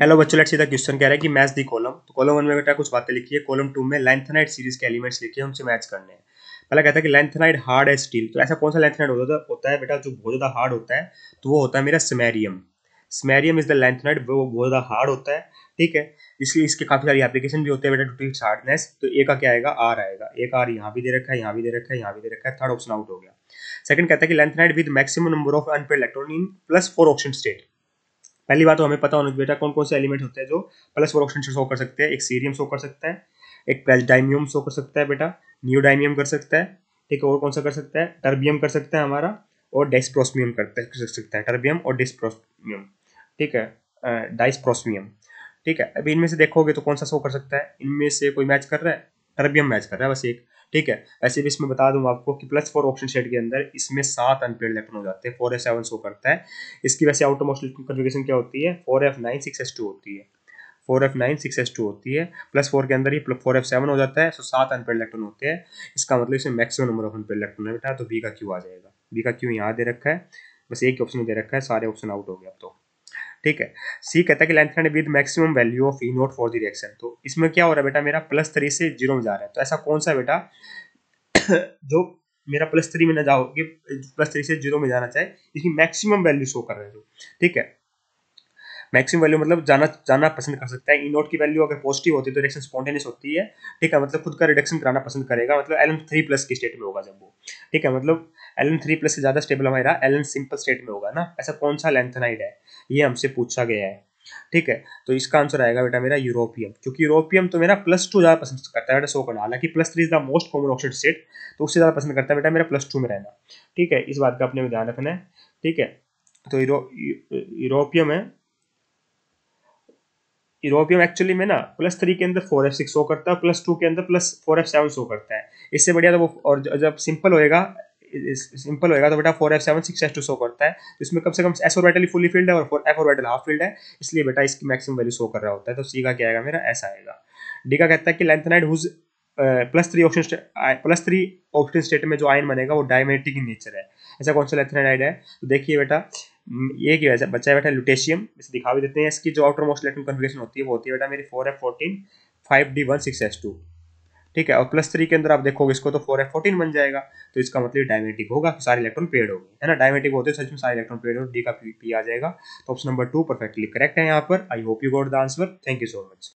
hello बच्चों let's सीधा question कह रहा है कि मैच दी कॉलम तो कॉलम वन में बेटा कुछ बातें लिखी है कॉलम टू में लेंथनाइड सीरीज के एलिमेंट्स लिखे हैं उनसे मैच करने हैं पहला कहता है कि लेंथनाइड हार्ड है स्टील तो ऐसा कौन सा लेंथनाइड होता तो होता है बेटा जो बहुत ज़्यादा हार्ड होता है तो वो होता है मेरा samarium samarium is the lanthanide वो बहुत ज़्यादा हार्ड होता है ठीक है इसलिए इसके काफ़ी सारी एप्लीकेशन भी होते हैं बेटा टू हार्डनेस तो ए का क्या आएगा आर आएगा एक आर यहाँ भी दे रखा है यहाँ भी दे रखा है यहाँ भी दे रखा है थर्ड ऑप्शन आउट हो गया सेकंड कहता है कि lanthanide with maximum number of unpaired electron in plus four option state पहली बात तो हमें पता होना चाहिए बेटा कौन कौन से एलिमेंट होते हैं जो प्लस फोर ऑक्सीजन शो कर सकते हैं एक सीरियम शो कर सकता है एक प्रेजडाइमियम शो कर सकता है बेटा न्यूडाइमियम कर सकता है ठीक है और कौन सा कर सकता है टर्बियम कर सकता है हमारा और डाइसप्रोसमियम कर सकता है टर्बियम और डिस्प्रोसमियम ठीक है डाइसप्रोसमियम ठीक है अभी इनमें से देखोगे तो कौन सा शो कर सकता है इनमें से कोई मैच कर रहा है टर्बियम मैच कर रहा है बस एक ठीक है वैसे भी इसमें बता दूं आपको कि प्लस फोर ऑप्शन सेट के अंदर इसमें सात अनपेड इलेक्ट्रॉन हो जाते हैं फोर एफ सेवन शो करता है इसकी वैसे आउटोमोस्ट कन्फिगेशन क्या होती है four F nine six S two होती है four F nine six S two होती है प्लस फोर के अंदर ही फोर एफ सेवन हो जाता है सो सात अनपेड इलेक्ट्रॉन होते हैं इसका मतलब इसमें maximum number of unpaired electron है बेटा तो बी का क्यू आ जाएगा बी का क्यू यहाँ दे रखा है बस एक ऑप्शन दे रखा है सारे ऑप्शन आउट हो गया अब तो ठीक है सी कहता है कि lanthanide with maximum value of E nought for the reaction तो इसमें क्या हो रहा है बेटा मेरा प्लस थ्री से जीरो में जा रहा है तो ऐसा कौन सा बेटा जो मेरा प्लस थ्री में ना जाओ कि प्लस थ्री से जीरो में जाना चाहिए इसकी मैक्सिमम वैल्यू शो कर रहे हैं ठीक है मैक्सिमम वैल्यू मतलब जाना जाना पसंद कर सकता है ई नोट की वैल्यू अगर पॉजिटिव होती है तो रिडक्शन स्पॉन्टेनियस होती है ठीक है मतलब खुद का रिडक्शन कराना पसंद करेगा मतलब एल थ्री प्लस की स्टेट में होगा जब वो ठीक है मतलब एल थ्री प्लस से ज़्यादा स्टेबल हमारा एल एन सिंपल स्टेट में होगा ना ऐसा कौन सा लेंथनाइड है ये हमसे पूछा गया है ठीक है तो इसका आंसर आएगा बेटा मेरा यूरोपियम क्योंकि यूरोपियम तो मेरा प्लस टू ज़्यादा पसंद करता है बेटा सो करना हालांकि plus three is the most common oxidation state तो उससे ज़्यादा पसंद करता है बेटा मेरा प्लस टू में रहना ठीक है इस बात का अपने ध्यान रखना है ठीक है तो यूरोपियम है यूरोपियम एक्चुअली में ना प्लस थ्री के अंदर फोर एफ सिक्स शो करता है प्लस टू के अंदर plus four F seven show करता है इससे बढ़िया तो वो और जब सिंपल होएगा सिंपल होएगा तो बेटा four F seven six S two show करता है तो इसमें कम से कम एस और ऑर्बिटल फुली फील्ड है और एफ और ऑर्बिटल हाफ फील्ड है इसलिए बेटा इसकी मैक्सिमम वैल्यू शो कर रहा होता है तो सी का क्या आएगा मेरा ऐसा आएगा डी का कहता है कि lanthanides plus three option plus three option state में जो आयन बनेगा वो डायमेटिक इन नेचर है ऐसा कौन सा लेंथनाइड है तो देखिए बेटा ये वजह से बच्चा बैठा लुटेशियम इसे दिखा भी देते हैं इसकी जो आउटर मोस्ट इलेक्ट्रॉन कन्फिगेशन होती है वो होती है बेटा मेरी four F fourteen five D one six S two ठीक है और प्लस थ्री के अंदर आप देखोगे इसको तो फोर एफ फोर्टीन बन जाएगा तो इसका मतलब डायमेटिक होगा सारे इलेक्ट्रॉन पेड होंगे है ना डायमेटिक होते हैं सच में सारे इलेक्ट्रॉन पेड हो डी का पी, पी आ जाएगा तो option number two perfectly correct है यहाँ पर I hope you got the answer thank you so much